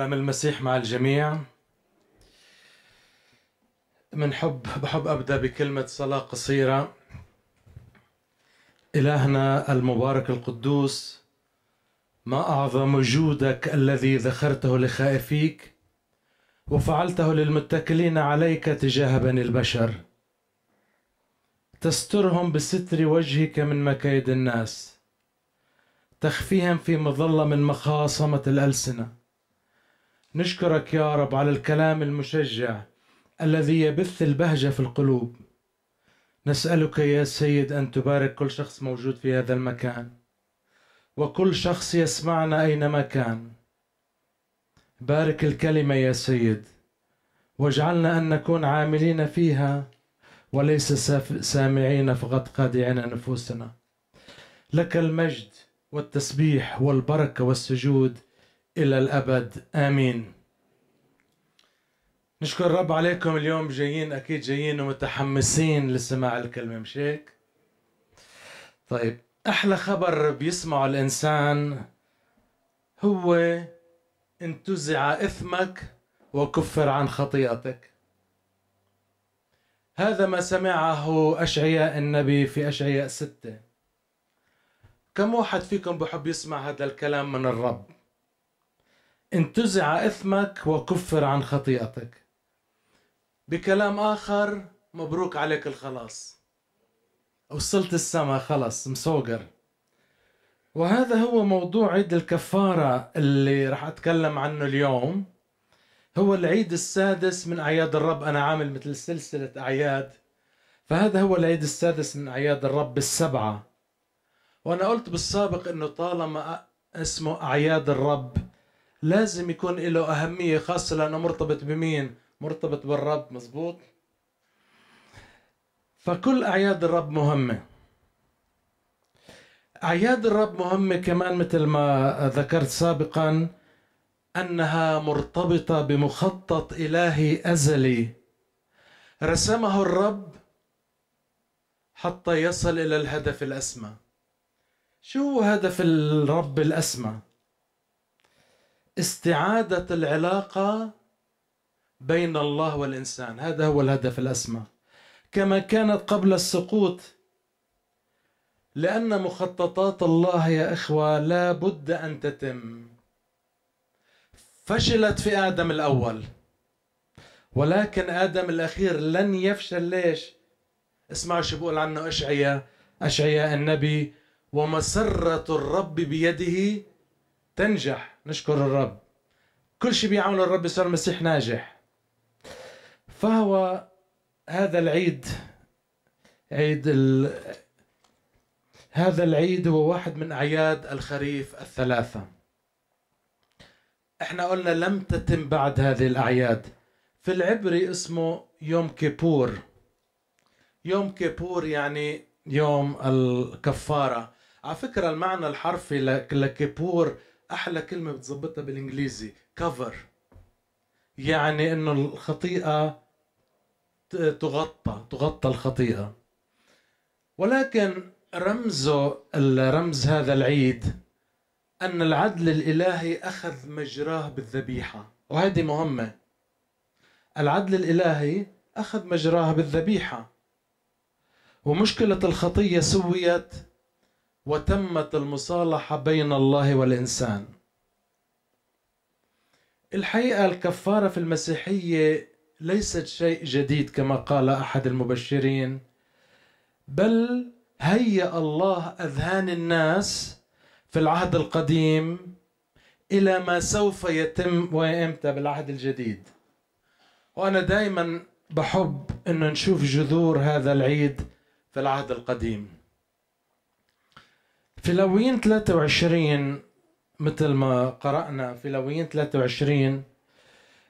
سلام المسيح مع الجميع من حب بحب أبدأ بكلمة صلاة قصيرة إلهنا المبارك القدوس ما أعظم جودك الذي ذخرته لخائفيك وفعلته للمتكلين عليك تجاه بني البشر تسترهم بستر وجهك من مكايد الناس تخفيهم في مظلة من مخاصمة الألسنة نشكرك يا رب على الكلام المشجع الذي يبث البهجة في القلوب نسألك يا سيد أن تبارك كل شخص موجود في هذا المكان وكل شخص يسمعنا أينما كان بارك الكلمة يا سيد واجعلنا أن نكون عاملين فيها وليس سامعين فقط خادعين نفوسنا لك المجد والتسبيح والبركة والسجود إلى الأبد آمين نشكر الرب عليكم اليوم جايين أكيد جايين ومتحمسين لسماع الكلمة مش هيك؟ طيب أحلى خبر بيسمعه الإنسان هو انتزع إثمك وكفر عن خطيئتك هذا ما سمعه أشعياء النبي في أشعياء ستة كم واحد فيكم بحب يسمع هذا الكلام من الرب انتزع إثمك وكفر عن خطيئتك بكلام آخر مبروك عليك الخلاص وصلت السما خلص مسوقر وهذا هو موضوع عيد الكفارة اللي راح أتكلم عنه اليوم هو العيد السادس من أعياد الرب أنا عامل مثل سلسلة أعياد فهذا هو العيد السادس من أعياد الرب السبعة وأنا قلت بالسابق أنه طالما اسمه أعياد الرب لازم يكون له أهمية خاصة لأنه مرتبط بمين مرتبط بالرب مزبوط فكل أعياد الرب مهمة أعياد الرب مهمة كمان مثل ما ذكرت سابقا أنها مرتبطة بمخطط إلهي أزلي رسمه الرب حتى يصل إلى الهدف الأسمى شو هدف الرب الأسمى استعادة العلاقة بين الله والإنسان هذا هو الهدف الأسمى كما كانت قبل السقوط لأن مخططات الله يا إخوة لا بد أن تتم فشلت في آدم الأول ولكن آدم الأخير لن يفشل ليش اسمعوا شو بقول عنه أشعياء أشعياء النبي ومسرة الرب بيده تنجح نشكر الرب كل شيء بيعمله الرب يصير المسيح ناجح فهو هذا العيد عيد ال... هذا العيد هو واحد من أعياد الخريف الثلاثة احنا قلنا لم تتم بعد هذه الأعياد في العبري اسمه يوم كيبور يوم كيبور يعني يوم الكفارة على فكرة المعنى الحرفي لكيبور احلى كلمه بتظبطها بالانجليزي كفر يعني انه الخطيئه تغطى تغطى الخطيئه ولكن رمزه الرمز هذا العيد ان العدل الالهي اخذ مجراه بالذبيحه وهذه مهمه العدل الالهي اخذ مجراه بالذبيحه ومشكله الخطيه سويت وتمت المصالحة بين الله والإنسان الحقيقة الكفارة في المسيحية ليست شيء جديد كما قال أحد المبشرين بل هيأ الله أذهان الناس في العهد القديم إلى ما سوف يتم ويمتى بالعهد الجديد وأنا دائما بحب أن نشوف جذور هذا العيد في العهد القديم في لاويين 23 مثل ما قرأنا في لاويين 23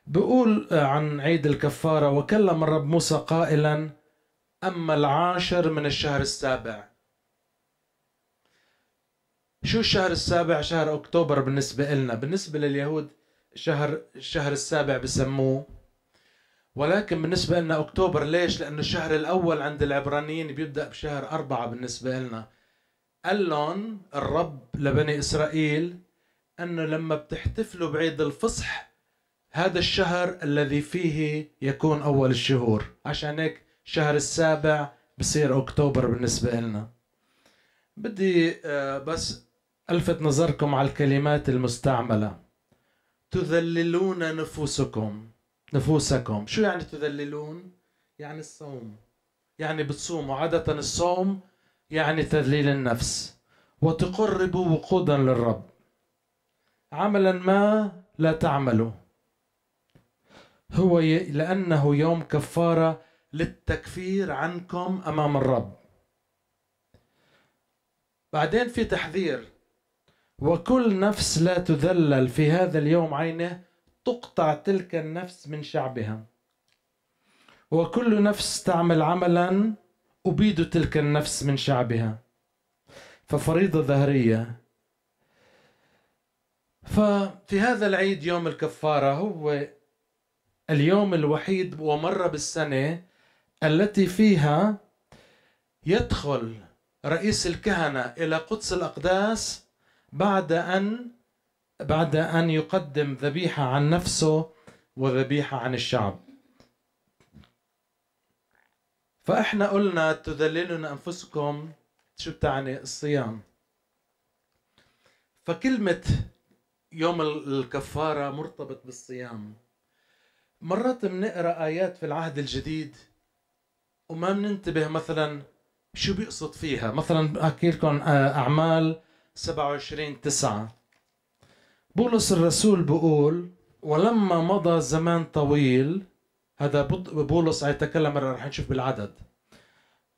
بقول آه، عن عيد الكفارة وكلم الرب موسى قائلا أما العاشر من الشهر السابع شو الشهر السابع شهر أكتوبر بالنسبة إلنا بالنسبة لليهود شهر الشهر السابع بسموه ولكن بالنسبة لنا أكتوبر ليش؟ لأنه الشهر الأول عند العبرانيين بيبدأ بشهر أربعة بالنسبة لنا قال لهم الرب لبني إسرائيل أنه لما بتحتفلوا بعيد الفصح هذا الشهر الذي فيه يكون أول الشهور عشان هيك الشهر السابع بصير أكتوبر بالنسبة لنا بدي آه، بس ألفت نظركم على الكلمات المستعملة تذللون نفوسكم نفوسكم شو يعني تذللون؟ يعني الصوم يعني بتصوموا عادة الصوم يعني تذليل النفس وتقرب وقودا للرب عملا ما لا تعمله هو ي... لأنه يوم كفارة للتكفير عنكم أمام الرب بعدين في تحذير وكل نفس لا تذلل في هذا اليوم عينه تقطع تلك النفس من شعبها وكل نفس تعمل عملا أبيد تلك النفس من شعبها ففريضة ظهرية ففي هذا العيد يوم الكفارة هو اليوم الوحيد ومرة بالسنة التي فيها يدخل رئيس الكهنة إلى قدس الأقداس بعد أن بعد أن يقدم ذبيحة عن نفسه وذبيحة عن الشعب فإحنا قلنا تذللون أنفسكم شو بتعني الصيام فكلمة يوم الكفارة مرتبط بالصيام مرات بنقرا آيات في العهد الجديد وما بننتبه مثلا شو بيقصد فيها مثلا أحكي لكم آه، أعمال 27 9 بولس الرسول بقول ولما مضى زمان طويل هذا بولس يتكلم رح نشوف بالعدد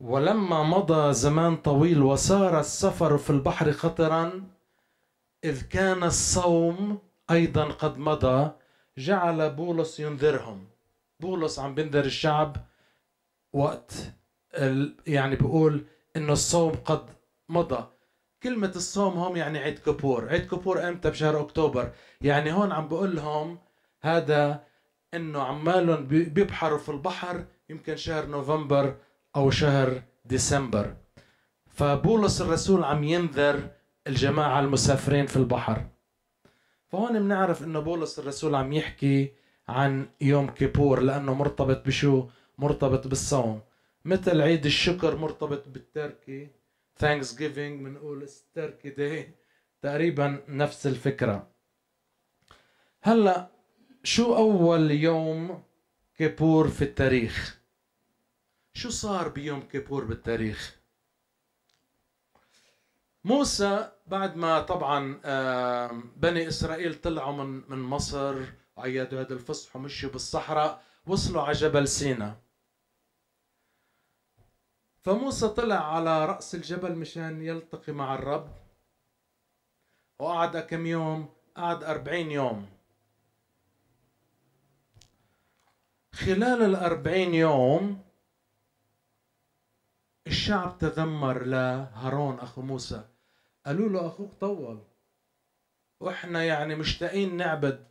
ولما مضى زمان طويل وصار السفر في البحر خطرا إذ كان الصوم أيضا قد مضى جعل بولس ينذرهم بولس عم بينذر الشعب وقت يعني بيقول إنه الصوم قد مضى كلمة الصوم هم يعني عيد كبور عيد كبور أمتى بشهر أكتوبر يعني هون عم بقول لهم هذا انه عمالهم بيبحروا في البحر يمكن شهر نوفمبر او شهر ديسمبر فبولس الرسول عم ينذر الجماعة المسافرين في البحر فهون بنعرف انه بولس الرسول عم يحكي عن يوم كيبور لانه مرتبط بشو مرتبط بالصوم مثل عيد الشكر مرتبط بالتركي ثانكس جيفينج بنقول التركي داي تقريبا نفس الفكرة هلا شو أول يوم كيبور في التاريخ؟ شو صار بيوم كيبور بالتاريخ؟ موسى بعد ما طبعا بني إسرائيل طلعوا من من مصر وعيدوا هذا الفصح ومشوا بالصحراء وصلوا على جبل سينا فموسى طلع على رأس الجبل مشان يلتقي مع الرب وقعد كم يوم قعد أربعين يوم خلال الأربعين يوم الشعب تذمر لهارون أخو موسى قالوا له أخوك طول وإحنا يعني مشتاقين نعبد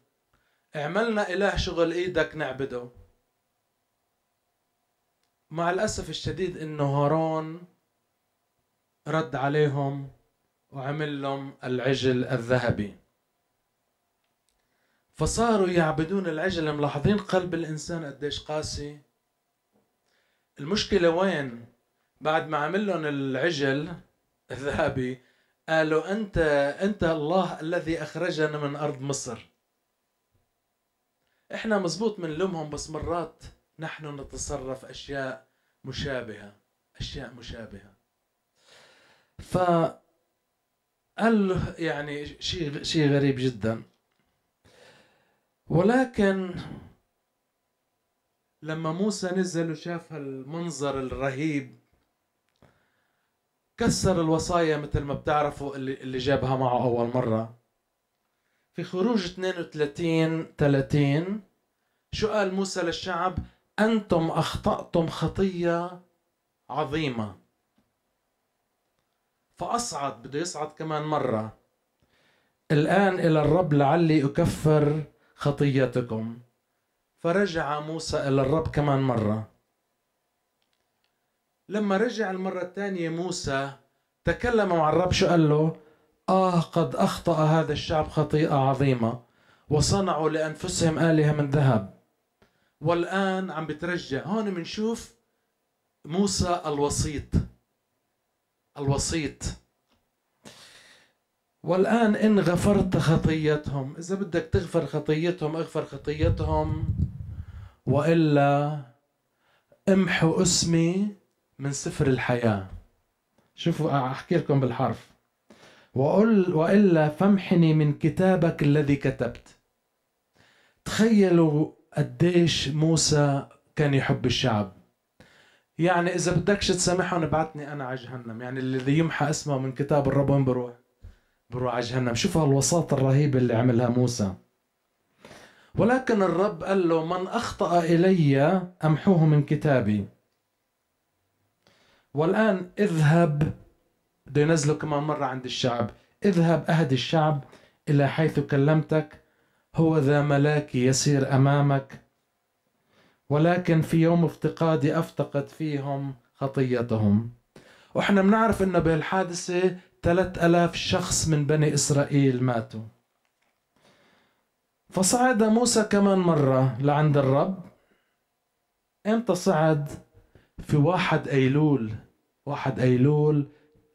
اعملنا إله شغل إيدك نعبده مع الأسف الشديد إنه هارون رد عليهم وعمل لهم العجل الذهبي فصاروا يعبدون العجل ملاحظين قلب الانسان قديش قاسي المشكله وين بعد ما عمل لهم العجل الذهبي قالوا انت انت الله الذي اخرجنا من ارض مصر احنا مزبوط لمهم بس مرات نحن نتصرف اشياء مشابهه اشياء مشابهه ف قال له يعني شيء شيء غريب جدا ولكن لما موسى نزل وشاف هالمنظر الرهيب كسر الوصايا مثل ما بتعرفوا اللي, اللي جابها معه أول مرة في خروج 32 30 شو قال موسى للشعب أنتم أخطأتم خطية عظيمة فأصعد بده يصعد كمان مرة الآن إلى الرب لعلي أكفر خطيتكم فرجع موسى إلى الرب كمان مرة لما رجع المرة الثانية موسى تكلم مع الرب شو قال له آه قد أخطأ هذا الشعب خطيئة عظيمة وصنعوا لأنفسهم آلهة من ذهب والآن عم بترجع هون بنشوف موسى الوسيط الوسيط والآن إن غفرت خطيتهم إذا بدك تغفر خطيتهم اغفر خطيتهم وإلا امحوا اسمي من سفر الحياة شوفوا أحكي لكم بالحرف وقل وإلا فامحني من كتابك الذي كتبت تخيلوا قديش موسى كان يحب الشعب يعني إذا بدكش تسامحهم ابعتني أنا على جهنم يعني الذي يمحى اسمه من كتاب الرب وين بروح على جهنم شوفوا هالوساطة الرهيبة اللي عملها موسى ولكن الرب قال له من أخطأ إلي أمحوه من كتابي والآن اذهب بده ينزله كمان مرة عند الشعب اذهب أهد الشعب إلى حيث كلمتك هو ذا ملاكي يسير أمامك ولكن في يوم افتقادي أفتقد فيهم خطيتهم واحنا بنعرف انه بهالحادثة 3000 شخص من بني إسرائيل ماتوا فصعد موسى كمان مرة لعند الرب امتى صعد في واحد أيلول واحد أيلول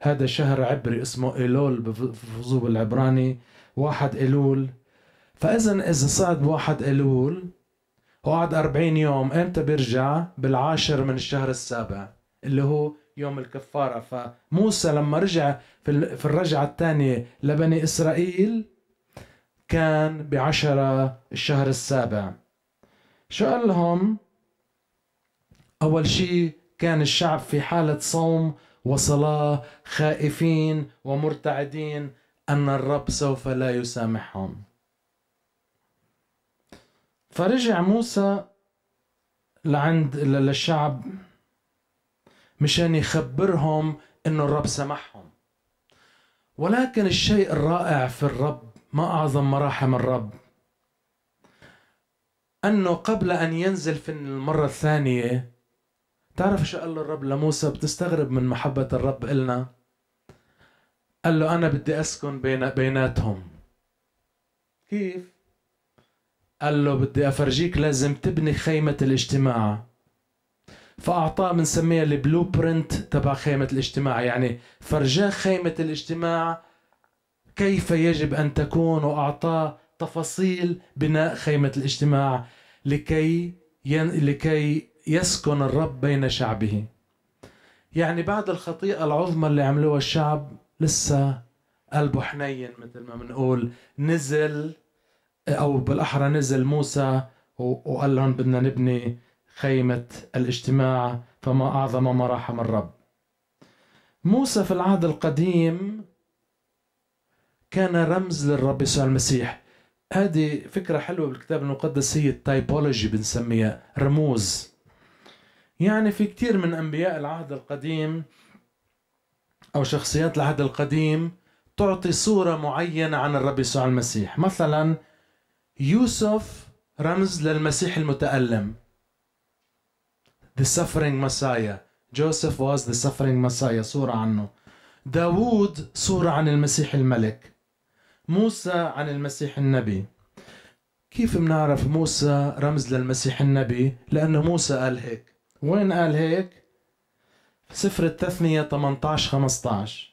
هذا شهر عبري اسمه أيلول بفضوب العبراني واحد أيلول فإذا إذا صعد واحد أيلول وقعد أربعين يوم امتى بيرجع بالعاشر من الشهر السابع اللي هو يوم الكفارة فموسى لما رجع في الرجعة الثانية لبني إسرائيل كان بعشرة الشهر السابع شو قال لهم أول شيء كان الشعب في حالة صوم وصلاة خائفين ومرتعدين أن الرب سوف لا يسامحهم فرجع موسى لعند للشعب مشان يخبرهم انه الرب سمحهم ولكن الشيء الرائع في الرب ما اعظم مراحم الرب انه قبل ان ينزل في المره الثانيه تعرف شو قال له الرب لموسى بتستغرب من محبه الرب النا قال له انا بدي اسكن بين بيناتهم كيف قال له بدي افرجيك لازم تبني خيمه الاجتماع فاعطاه بنسميها البلو برنت تبع خيمه الاجتماع يعني فرجاه خيمه الاجتماع كيف يجب ان تكون واعطاه تفاصيل بناء خيمه الاجتماع لكي ين... لكي يسكن الرب بين شعبه يعني بعد الخطيئه العظمى اللي عملوها الشعب لسه قلبه حنين مثل ما بنقول نزل او بالاحرى نزل موسى وقال لهم بدنا نبني خيمة الاجتماع فما أعظم ما رحم الرب موسى في العهد القديم كان رمز للرب يسوع المسيح هذه فكرة حلوة بالكتاب المقدس هي التايبولوجي بنسميها رموز يعني في كثير من أنبياء العهد القديم أو شخصيات العهد القديم تعطي صورة معينة عن الرب يسوع المسيح مثلا يوسف رمز للمسيح المتألم the suffering Messiah Joseph was the suffering Messiah صورة عنه داوود صورة عن المسيح الملك موسى عن المسيح النبي كيف بنعرف موسى رمز للمسيح النبي لأنه موسى قال هيك وين قال هيك سفر التثنية 18 15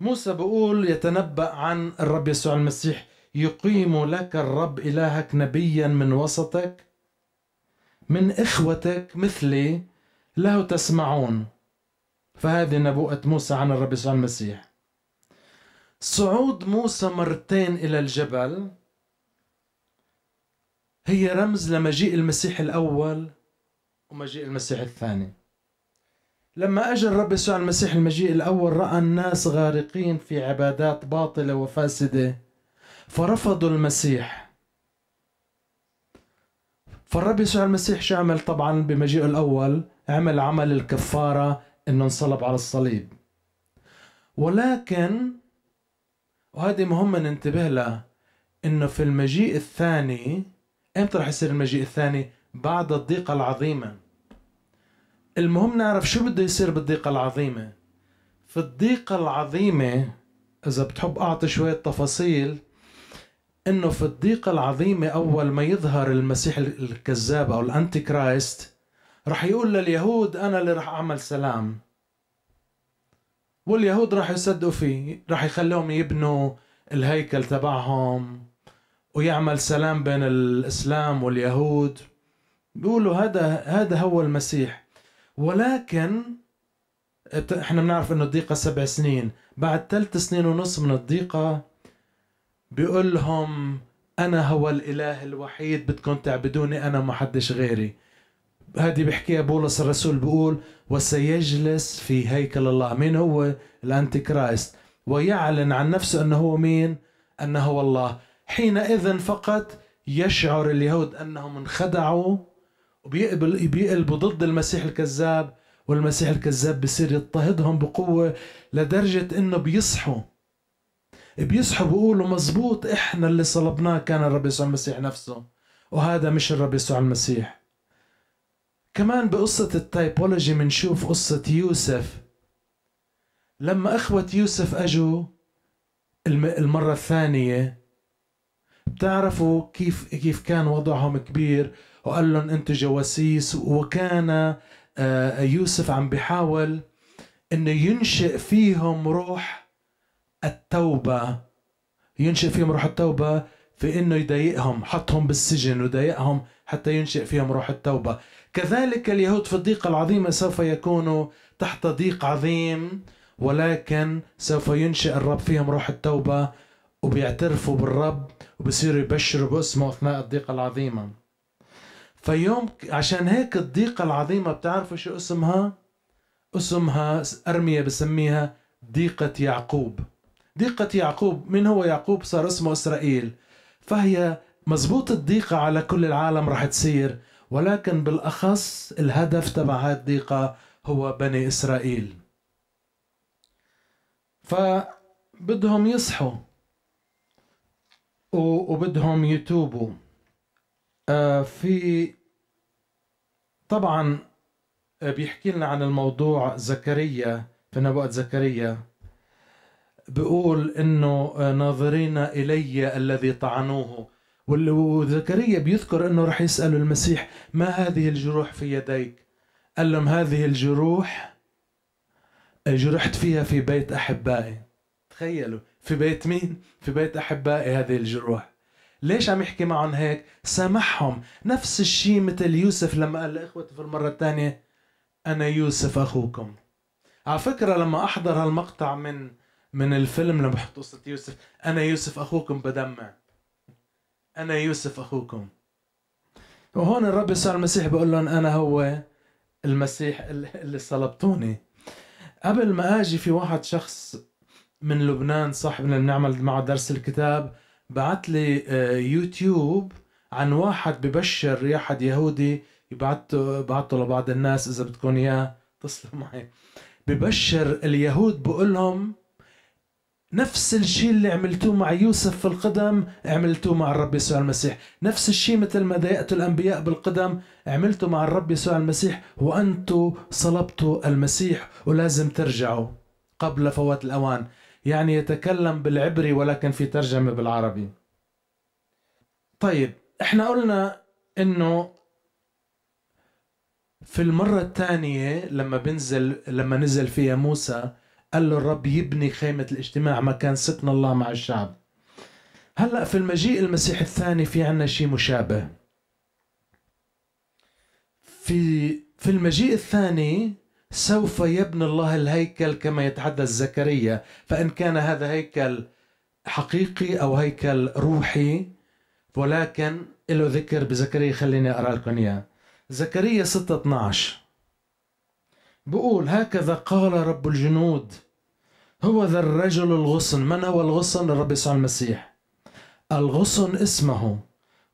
موسى بقول يتنبأ عن الرب يسوع المسيح يقيم لك الرب إلهك نبيا من وسطك من إخوتك مثلي له تسمعون فهذه نبوءة موسى عن الرب يسوع المسيح صعود موسى مرتين إلى الجبل هي رمز لمجيء المسيح الأول ومجيء المسيح الثاني لما أجى الرب يسوع المسيح المجيء الأول رأى الناس غارقين في عبادات باطلة وفاسدة فرفضوا المسيح فالرب يسوع المسيح شو عمل طبعا بمجيئه الاول عمل عمل الكفاره انه انصلب على الصليب ولكن وهذه مهمه ننتبه لها انه في المجيء الثاني امتى رح يصير المجيء الثاني بعد الضيقه العظيمه المهم نعرف شو بده يصير بالضيقه العظيمه في الضيقه العظيمه اذا بتحب اعطي شويه تفاصيل انه في الضيقه العظيمه اول ما يظهر المسيح الكذاب او الانتي كرايست رح يقول لليهود انا اللي رح اعمل سلام واليهود رح يصدقوا فيه رح يخليهم يبنوا الهيكل تبعهم ويعمل سلام بين الاسلام واليهود بيقولوا هذا هذا هو المسيح ولكن احنا بنعرف انه الضيقه سبع سنين بعد ثلاث سنين ونص من الضيقه بيقول لهم انا هو الاله الوحيد بدكم تعبدوني انا ما حدش غيري هذه بحكيها بولس الرسول بيقول وسيجلس في هيكل الله مين هو الانتي كرايست ويعلن عن نفسه انه هو مين انه هو الله حينئذ فقط يشعر اليهود انهم انخدعوا وبيقبل بيقلبوا ضد المسيح الكذاب والمسيح الكذاب بصير يضطهدهم بقوه لدرجه انه بيصحوا بيصحوا بيقولوا مزبوط احنا اللي صلبناه كان الرب يسوع المسيح نفسه وهذا مش الرب يسوع المسيح كمان بقصة التايبولوجي بنشوف قصة يوسف لما أخوة يوسف أجوا المرة الثانية بتعرفوا كيف كيف كان وضعهم كبير وقال لهم أنتم جواسيس وكان آه، يوسف عم بيحاول انه ينشئ فيهم روح التوبة ينشئ فيهم روح التوبة في انه يضايقهم حطهم بالسجن وضايقهم حتى ينشئ فيهم روح التوبة كذلك اليهود في الضيق العظيمة سوف يكونوا تحت ضيق عظيم ولكن سوف ينشئ الرب فيهم روح التوبة وبيعترفوا بالرب وبصيروا يبشروا باسمه أثناء الضيق العظيمة فيوم عشان هيك الضيقة العظيمة بتعرفوا شو اسمها؟ اسمها أرمية بسميها ضيقة يعقوب ضيقة يعقوب من هو يعقوب صار اسمه إسرائيل فهي مزبوط الضيقة على كل العالم رح تصير ولكن بالأخص الهدف تبع هذه الضيقة هو بني إسرائيل فبدهم يصحوا وبدهم يتوبوا آه، في طبعا آه، بيحكي لنا عن الموضوع زكريا في نبوءة زكريا بيقول انه آه، ناظرين الي الذي طعنوه وزكريا بيذكر انه رح يسأل المسيح ما هذه الجروح في يديك قال لهم هذه الجروح جرحت فيها في بيت احبائي تخيلوا في بيت مين في بيت احبائي هذه الجروح ليش عم يحكي معهم هيك سامحهم نفس الشيء مثل يوسف لما قال لاخوته في المره الثانيه انا يوسف اخوكم على فكره لما احضر هالمقطع من من الفيلم لما بحطوا قصه يوسف انا يوسف اخوكم بدمع انا يوسف اخوكم وهون الرب يسوع المسيح بيقول لهم انا هو المسيح اللي صلبتوني قبل ما اجي في واحد شخص من لبنان صاحبنا اللي بنعمل معه درس الكتاب بعت لي آه، يوتيوب عن واحد ببشر احد يهودي يبعته بعته لبعض الناس اذا بدكم اياه اتصلوا معي ببشر اليهود بقول لهم نفس الشيء اللي عملتوه مع يوسف في القدم عملتوه مع الرب يسوع المسيح نفس الشيء مثل ما ضايقتوا الأنبياء بالقدم عملتوا مع الرب يسوع المسيح وأنتوا صلبتوا المسيح ولازم ترجعوا قبل فوات الأوان يعني يتكلم بالعبري ولكن في ترجمة بالعربي طيب احنا قلنا انه في المرة الثانية لما بنزل لما نزل فيها موسى قال له الرب يبني خيمة الاجتماع مكان ستنا الله مع الشعب هلأ في المجيء المسيح الثاني في عنا شيء مشابه في في المجيء الثاني سوف يبني الله الهيكل كما يتحدث زكريا فإن كان هذا هيكل حقيقي أو هيكل روحي ولكن له ذكر بزكريا خليني أقرأ لكم إياه زكريا 6 12 بقول هكذا قال رب الجنود هو ذا الرجل الغصن من هو الغصن الرب يسوع المسيح الغصن اسمه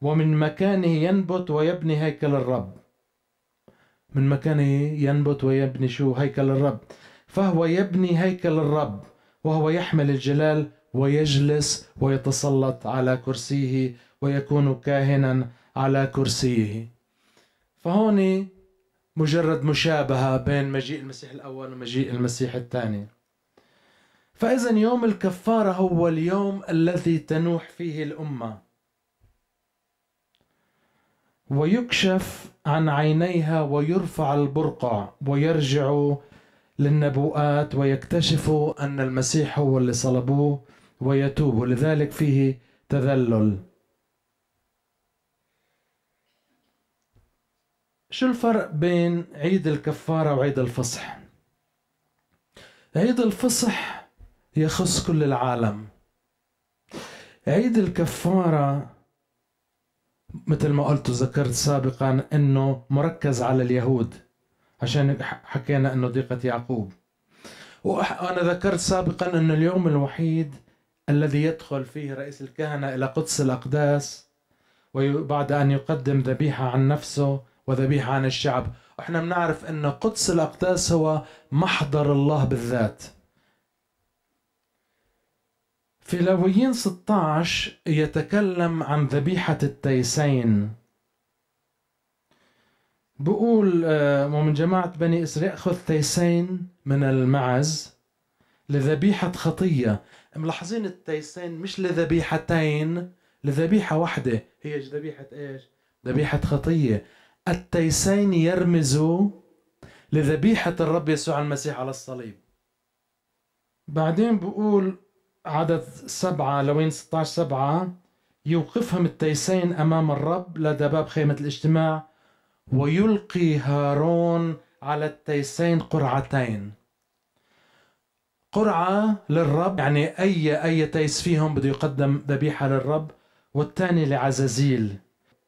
ومن مكانه ينبت ويبني هيكل الرب من مكانه ينبت ويبني شو هيكل الرب فهو يبني هيكل الرب وهو يحمل الجلال ويجلس ويتسلط على كرسيه ويكون كاهنا على كرسيه فهوني مجرد مشابهة بين مجيء المسيح الأول ومجيء المسيح الثاني فإذا يوم الكفارة هو اليوم الذي تنوح فيه الأمة ويكشف عن عينيها ويرفع البرقع ويرجع للنبوءات ويكتشف أن المسيح هو اللي صلبوه ويتوب لذلك فيه تذلل شو الفرق بين عيد الكفارة وعيد الفصح؟ عيد الفصح يخص كل العالم عيد الكفارة مثل ما قلت وذكرت سابقا انه مركز على اليهود عشان حكينا انه ضيقة يعقوب وانا ذكرت سابقا انه اليوم الوحيد الذي يدخل فيه رئيس الكهنة الى قدس الاقداس وبعد ان يقدم ذبيحة عن نفسه وذبيحة عن الشعب احنا بنعرف ان قدس الأقداس هو محضر الله بالذات في لويين 16 يتكلم عن ذبيحة التيسين بقول آه، ومن جماعة بني إسرائيل خذ تيسين من المعز لذبيحة خطية ملاحظين التيسين مش لذبيحتين لذبيحة واحدة هي ذبيحة إيش ذبيحة خطية التيسين يرمز لذبيحة الرب يسوع المسيح على الصليب بعدين بقول عدد سبعة لوين 16 سبعة يوقفهم التيسين أمام الرب لدى باب خيمة الاجتماع ويلقي هارون على التيسين قرعتين قرعة للرب يعني أي أي تيس فيهم بده يقدم ذبيحة للرب والثاني لعزازيل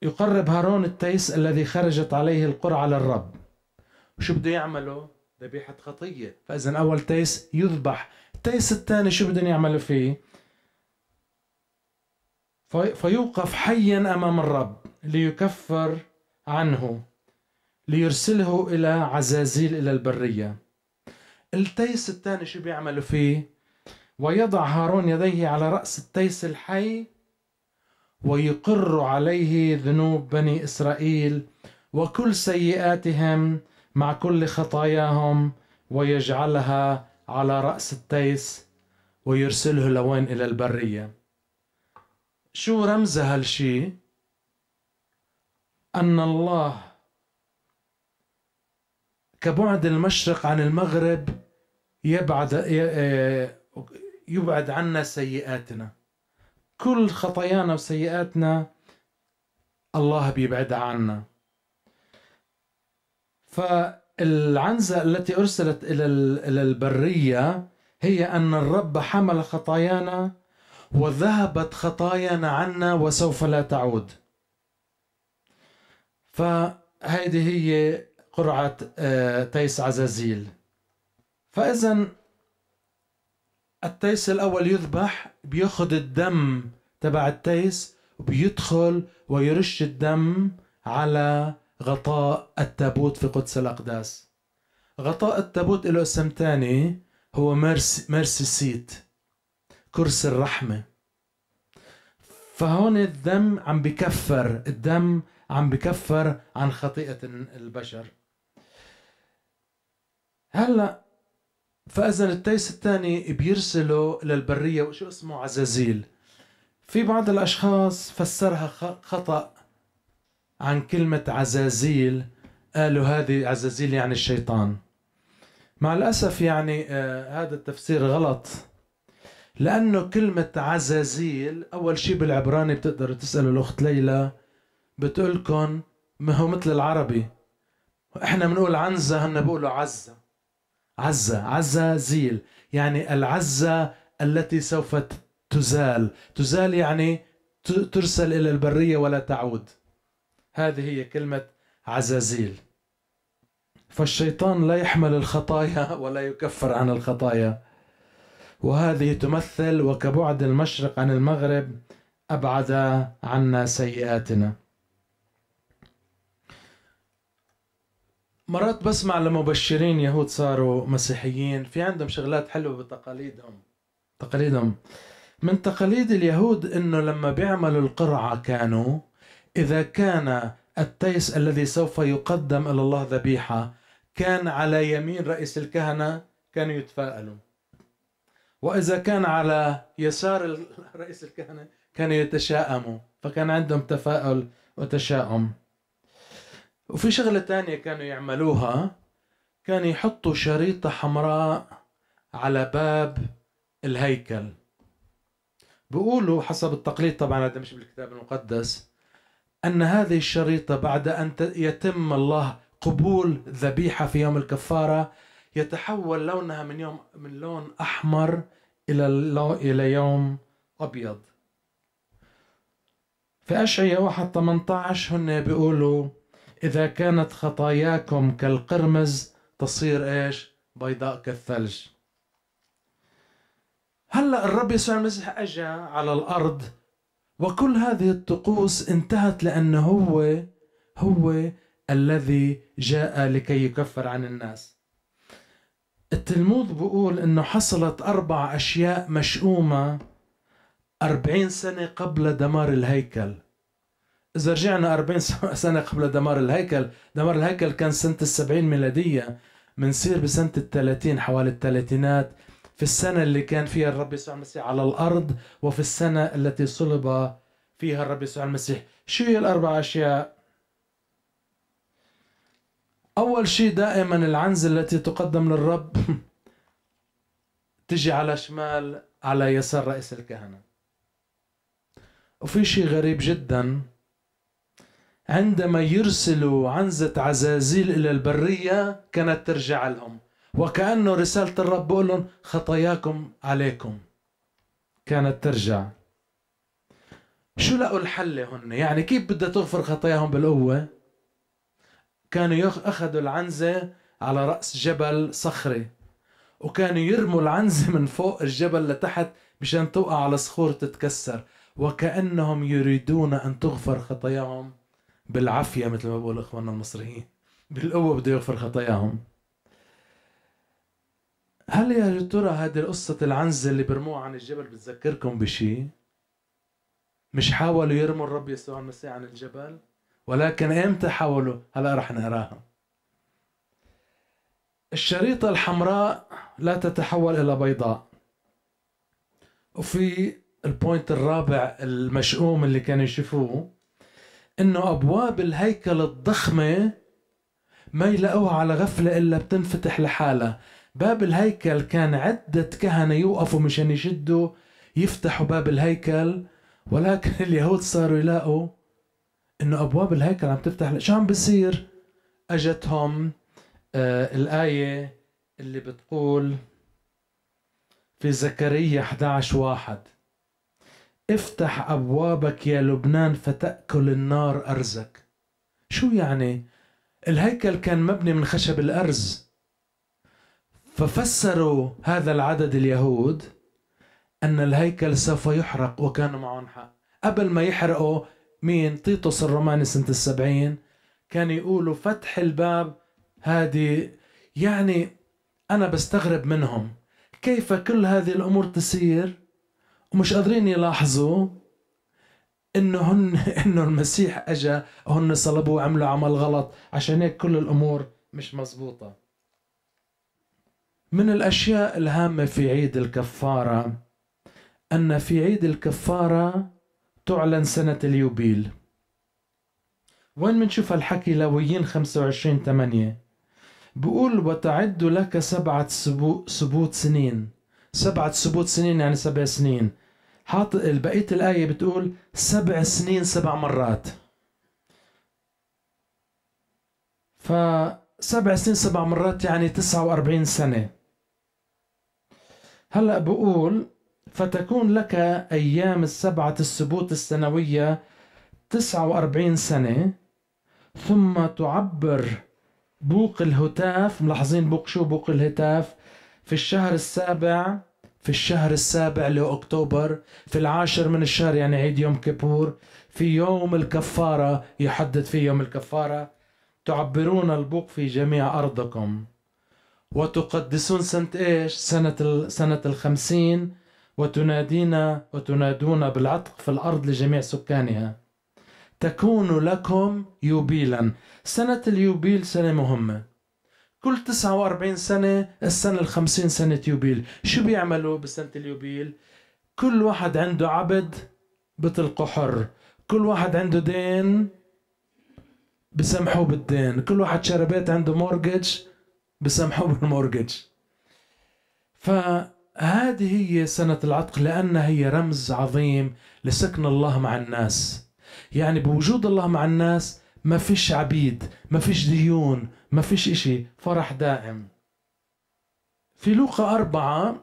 يقرب هارون التيس الذي خرجت عليه القرعة للرب وشو بده يعمله ذبيحة خطية فإذا أول تيس يذبح التيس الثاني شو بدهم يعملوا فيه في فيوقف حيا أمام الرب ليكفر عنه ليرسله إلى عزازيل إلى البرية التيس الثاني شو بيعملوا فيه ويضع هارون يديه على رأس التيس الحي ويقر عليه ذنوب بني اسرائيل وكل سيئاتهم مع كل خطاياهم ويجعلها على راس التيس ويرسله لوين الى البريه شو رمز هالشي ان الله كبعد المشرق عن المغرب يبعد آه، يبعد عنا سيئاتنا كل خطايانا وسيئاتنا الله بيبعدها عنا فالعنزة التي أرسلت إلى البرية هي أن الرب حمل خطايانا وذهبت خطايانا عنا وسوف لا تعود فهذه هي قرعة آه، تيس عزازيل فإذا التيس الأول يذبح بياخد الدم تبع التيس وبيدخل ويرش الدم على غطاء التابوت في قدس الأقداس غطاء التابوت له اسم تاني هو ميرسي, ميرسي سيت كرسي الرحمة فهون الدم عم بكفر الدم عم بكفر عن خطيئة البشر هلأ فاذا التيس الثاني بيرسله للبريه وشو اسمه عزازيل في بعض الاشخاص فسرها خطا عن كلمه عزازيل قالوا هذه عزازيل يعني الشيطان مع الاسف يعني آه هذا التفسير غلط لانه كلمه عزازيل اول شيء بالعبراني بتقدروا تسالوا الاخت ليلى بتقولكم ما هو مثل العربي احنا بنقول عنزه هن بيقولوا عزه عزة عزة زيل يعني العزة التي سوف تزال تزال يعني ترسل إلى البرية ولا تعود هذه هي كلمة عزازيل فالشيطان لا يحمل الخطايا ولا يكفر عن الخطايا وهذه تمثل وكبعد المشرق عن المغرب أبعد عنا سيئاتنا مرات بسمع لمبشرين يهود صاروا مسيحيين في عندهم شغلات حلوة بتقاليدهم تقاليدهم من تقاليد اليهود انه لما بيعملوا القرعة كانوا اذا كان التيس الذي سوف يقدم الى الله ذبيحة كان على يمين رئيس الكهنة كانوا يتفائلوا واذا كان على يسار رئيس الكهنة كانوا يتشائموا فكان عندهم تفاؤل وتشاؤم وفي شغلة تانية كانوا يعملوها كانوا يحطوا شريطة حمراء على باب الهيكل بيقولوا حسب التقليد طبعا هذا مش بالكتاب المقدس أن هذه الشريطة بعد أن يتم الله قبول ذبيحة في يوم الكفارة يتحول لونها من يوم من لون أحمر إلى إلى يوم أبيض في أشعية واحد 18 هن بيقولوا إذا كانت خطاياكم كالقرمز تصير إيش بيضاء كالثلج هلأ الرب يسوع المسيح أجا على الأرض وكل هذه الطقوس انتهت لأنه هو هو الذي جاء لكي يكفر عن الناس التلمود بيقول انه حصلت اربع اشياء مشؤومه أربعين سنه قبل دمار الهيكل إذا رجعنا 40 سنة قبل دمار الهيكل دمار الهيكل كان سنة السبعين ميلادية منصير بسنة الثلاثين حوالي الثلاثينات في السنة اللي كان فيها الرب يسوع المسيح على الأرض وفي السنة التي صلب فيها الرب يسوع المسيح شو هي الأربع أشياء أول شيء دائما العنزة التي تقدم للرب تجي على شمال على يسار رئيس الكهنة وفي شيء غريب جداً عندما يرسلوا عنزة عزازيل إلى البرية كانت ترجع لهم وكأنه رسالة الرب بقول لهم خطاياكم عليكم كانت ترجع شو لقوا الحل هن يعني كيف بدها تغفر خطاياهم بالقوة كانوا أخذوا العنزة على رأس جبل صخري وكانوا يرموا العنزة من فوق الجبل لتحت مشان توقع على صخور تتكسر وكأنهم يريدون أن تغفر خطاياهم بالعافيه مثل ما بقول اخواننا المصريين بالقوه بده يغفر خطاياهم هل يا ترى هذه قصة العنزة اللي برموها عن الجبل بتذكركم بشي؟ مش حاولوا يرموا الرب يسوع المسيح عن الجبل ولكن امتى حاولوا؟ هلا رح نقراها. الشريطة الحمراء لا تتحول إلى بيضاء. وفي البوينت الرابع المشؤوم اللي كانوا يشوفوه انه ابواب الهيكل الضخمه ما يلاقوها على غفله الا بتنفتح لحالها باب الهيكل كان عده كهنه يوقفوا مشان يشدوا يفتحوا باب الهيكل ولكن اليهود صاروا يلاقوا انه ابواب الهيكل عم تفتح شو عم بصير اجتهم آه الايه اللي بتقول في زكريا 11 واحد افتح أبوابك يا لبنان فتأكل النار أرزك شو يعني؟ الهيكل كان مبني من خشب الأرز ففسروا هذا العدد اليهود أن الهيكل سوف يحرق وكانوا معهم حق قبل ما يحرقوا مين تيتوس الروماني سنة السبعين كان يقولوا فتح الباب هذه يعني أنا بستغرب منهم كيف كل هذه الأمور تصير ومش قادرين يلاحظوا انه هن انه المسيح اجى هن صلبوه وعملوا عمل غلط عشان هيك كل الامور مش مزبوطة من الاشياء الهامة في عيد الكفارة ان في عيد الكفارة تعلن سنة اليوبيل وين بنشوف هالحكي لويين 25 8 بقول وتعد لك سبعة سبوت سنين سبعة سبوت سنين يعني سبع سنين حاط بقية الآية بتقول سبع سنين سبع مرات فسبع سنين سبع مرات يعني تسعة وأربعين سنة هلأ بقول فتكون لك أيام السبعة السبوت السنوية تسعة وأربعين سنة ثم تعبر بوق الهتاف ملاحظين بوق شو بوق الهتاف في الشهر السابع في الشهر السابع لأكتوبر في العاشر من الشهر يعني عيد يوم كيبور في يوم الكفارة يحدد في يوم الكفارة تعبرون البوق في جميع أرضكم وتقدسون سنة إيش سنة, سنة الخمسين وتنادينا وتنادون بالعتق في الأرض لجميع سكانها تكون لكم يوبيلا سنة اليوبيل سنة مهمة كل 49 سنة السنة ال 50 سنة يوبيل شو بيعملوا بسنة اليوبيل كل واحد عنده عبد بطلقه حر كل واحد عنده دين بسمحوه بالدين كل واحد شرى بيت عنده مورجج بسمحوه بالمورجج فهذه هي سنة العتق لأنها هي رمز عظيم لسكن الله مع الناس يعني بوجود الله مع الناس ما فيش عبيد ما فيش ديون ما فيش إشي فرح دائم في لوقا أربعة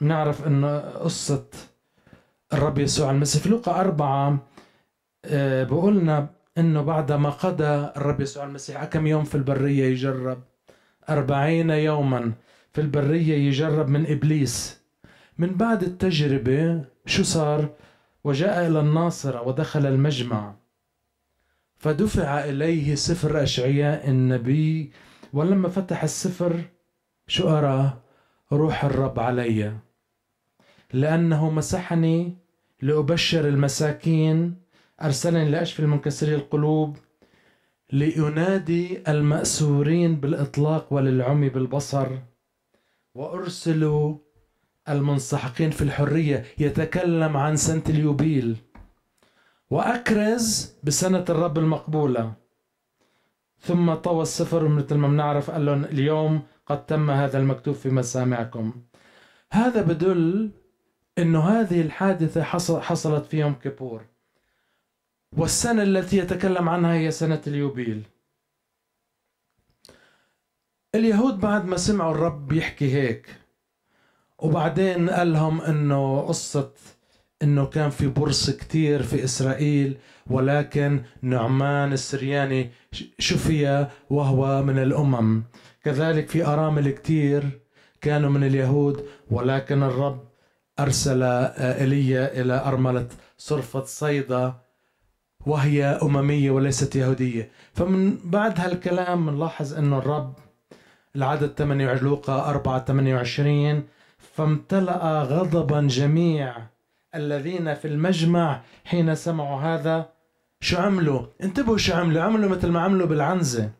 نعرف أنه قصة الرب يسوع المسيح في لوقا أربعة آه، بقولنا أنه بعد ما قضى الرب يسوع المسيح آه، كم يوم في البرية يجرب أربعين يوما في البرية يجرب من إبليس من بعد التجربة شو صار وجاء إلى الناصرة ودخل المجمع فدفع إليه سفر أشعياء النبي ولما فتح السفر شو أرى روح الرب علي لأنه مسحني لأبشر المساكين أرسلني لأشفي المنكسري القلوب لأنادي المأسورين بالإطلاق وللعمي بالبصر وأرسل المنسحقين في الحرية يتكلم عن سنة اليوبيل وأكرز بسنة الرب المقبولة ثم طوى السفر مثل ما بنعرف قال لهم اليوم قد تم هذا المكتوب في مسامعكم هذا بدل انه هذه الحادثة حصلت في يوم كيبور والسنة التي يتكلم عنها هي سنة اليوبيل اليهود بعد ما سمعوا الرب يحكي هيك وبعدين قال لهم انه قصه انه كان في برص كتير في اسرائيل ولكن نعمان السرياني شفي وهو من الامم كذلك في ارامل كتير كانوا من اليهود ولكن الرب ارسل ايليا آه، الى ارمله صرفه صيدا وهي امميه وليست يهوديه فمن بعد هالكلام نلاحظ انه الرب العدد 28 لوقا 4 28 فامتلأ غضبا جميع الذين في المجمع حين سمعوا هذا شو عملوا انتبهوا شو عملوا عملوا مثل ما عملوا بالعنزة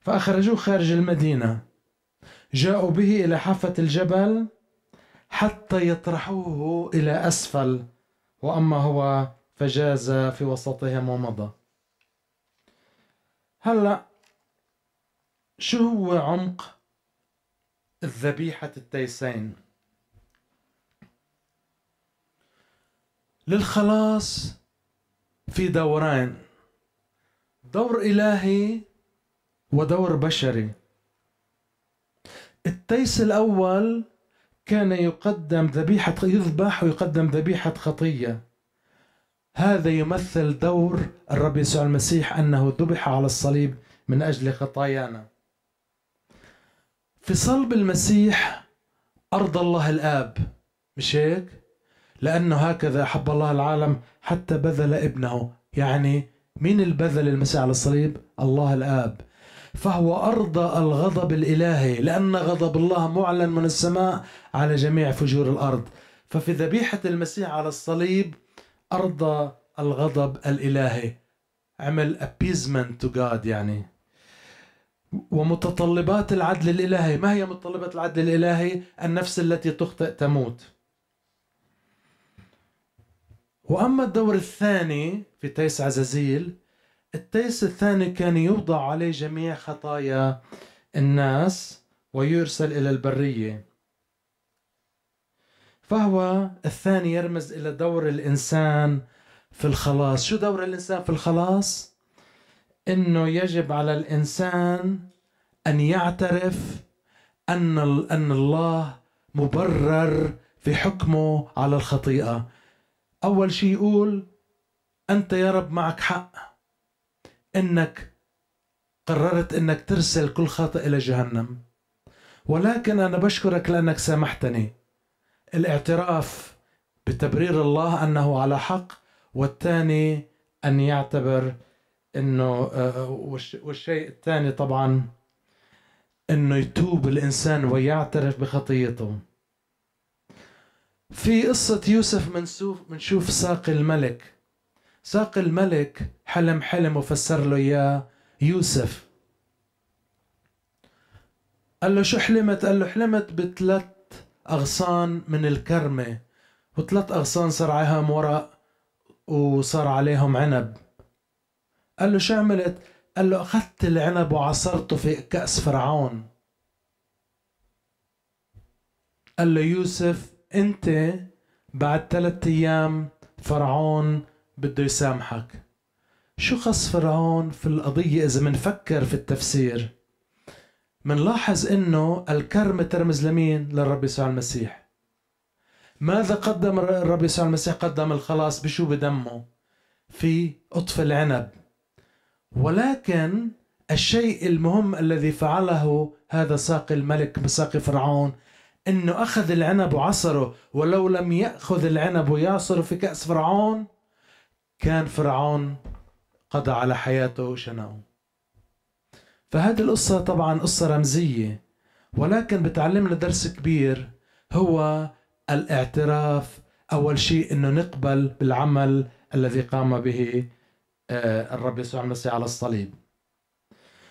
فأخرجوه خارج المدينة جاءوا به إلى حافة الجبل حتى يطرحوه إلى أسفل وأما هو فجاز في وسطهم ومضى هلأ شو هو عمق الذبيحة التيسين للخلاص في دوران دور إلهي ودور بشري التيس الأول كان يقدم ذبيحة يذبح ويقدم ذبيحة خطية هذا يمثل دور الرب يسوع المسيح أنه ذبح على الصليب من أجل خطايانا في صلب المسيح أرض الله الآب مش هيك؟ لأنه هكذا أحب الله العالم حتى بذل ابنه يعني مين البذل المسيح على الصليب الله الآب فهو أرضى الغضب الإلهي لأن غضب الله معلن من السماء على جميع فجور الأرض ففي ذبيحة المسيح على الصليب أرضى الغضب الإلهي عمل appeasement to God يعني ومتطلبات العدل الإلهي ما هي متطلبات العدل الإلهي النفس التي تخطئ تموت وأما الدور الثاني في تيس عزازيل التيس الثاني كان يوضع عليه جميع خطايا الناس ويرسل إلى البرية فهو الثاني يرمز إلى دور الإنسان في الخلاص شو دور الإنسان في الخلاص؟ إنه يجب على الإنسان أن يعترف أن, أن الله مبرر في حكمه على الخطيئة أول شيء يقول أنت يا رب معك حق أنك قررت أنك ترسل كل خاطئ إلى جهنم ولكن أنا بشكرك لأنك سامحتني الاعتراف بتبرير الله أنه على حق والثاني أن يعتبر أنه آه، والشيء الثاني طبعا أنه يتوب الإنسان ويعترف بخطيته في قصة يوسف منسوف منشوف ساقي الملك ساقي الملك حلم حلم وفسر له إياه يوسف قال له شو حلمت قال له حلمت بثلاث أغصان من الكرمة وثلاث أغصان صار عليهم ورق وصار عليهم عنب قال له شو عملت قال له أخذت العنب وعصرته في كأس فرعون قال له يوسف انت بعد ثلاثة ايام فرعون بده يسامحك شو خص فرعون في القضية إذا منفكر في التفسير منلاحظ إنه الكرمة ترمز لمين للرب يسوع المسيح ماذا قدم الرب يسوع المسيح قدم الخلاص بشو بدمه في قطف العنب ولكن الشيء المهم الذي فعله هذا ساقي الملك بساقي فرعون انه اخذ العنب وعصره ولو لم ياخذ العنب ويعصره في كاس فرعون كان فرعون قضى على حياته وشنقه فهذه القصة طبعا قصة رمزية ولكن بتعلمنا درس كبير هو الاعتراف أول شيء أنه نقبل بالعمل الذي قام به آه، الرب يسوع المسيح على الصليب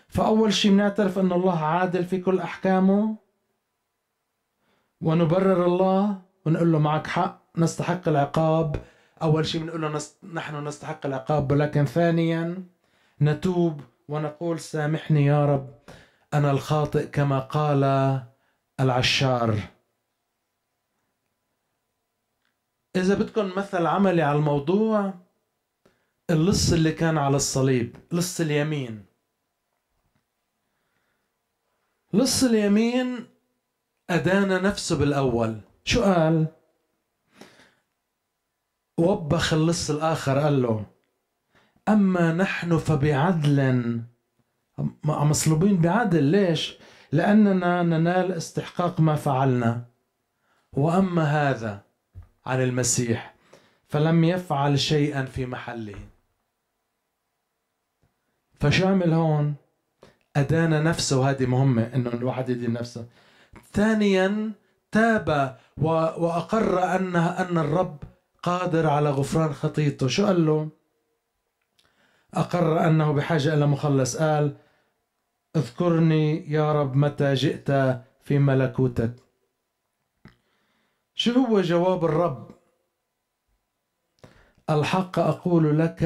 فأول شيء بنعترف أن الله عادل في كل أحكامه ونبرر الله ونقول له معك حق نستحق العقاب أول شيء بنقول له نست... نحن نستحق العقاب ولكن ثانيا نتوب ونقول سامحني يا رب أنا الخاطئ كما قال العشار إذا بدكم مثل عملي على الموضوع اللص اللي كان على الصليب لص اليمين لص اليمين أدانا نفسه بالأول شو قال وبخ اللص الآخر قال له أما نحن فبعدل مصلوبين بعدل ليش لأننا ننال استحقاق ما فعلنا وأما هذا عن المسيح فلم يفعل شيئا في محله فشو عمل هون أدانا نفسه وهذه مهمة إنه الواحد يدين نفسه ثانيا تاب واقر ان ان الرب قادر على غفران خطيته شو قال له اقر انه بحاجه الى مخلص قال اذكرني يا رب متى جئت في ملكوتك شو هو جواب الرب الحق اقول لك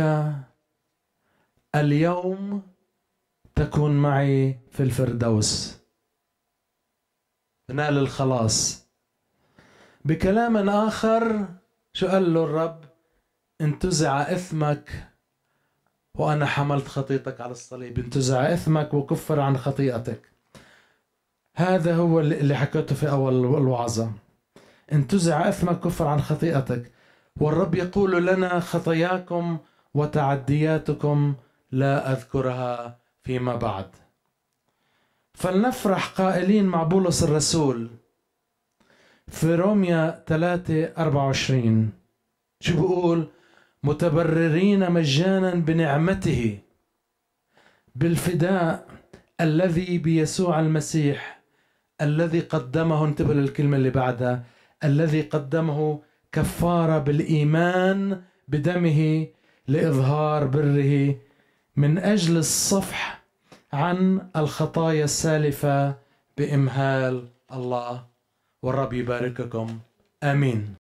اليوم تكون معي في الفردوس نال الخلاص بكلام آخر شو قال له الرب انتزع إثمك وأنا حملت خطيئتك على الصليب انتزع إثمك وكفر عن خطيئتك هذا هو اللي حكيته في أول الوعظة انتزع إثمك كفر عن خطيئتك والرب يقول لنا خطاياكم وتعدياتكم لا أذكرها فيما بعد فلنفرح قائلين مع بولس الرسول في روميا 3 24 شو بقول متبررين مجانا بنعمته بالفداء الذي بيسوع المسيح الذي قدمه انتبه للكلمة اللي بعدها الذي قدمه كفارة بالإيمان بدمه لإظهار بره من أجل الصفح عن الخطايا السالفة بإمهال الله والرب يبارككم آمين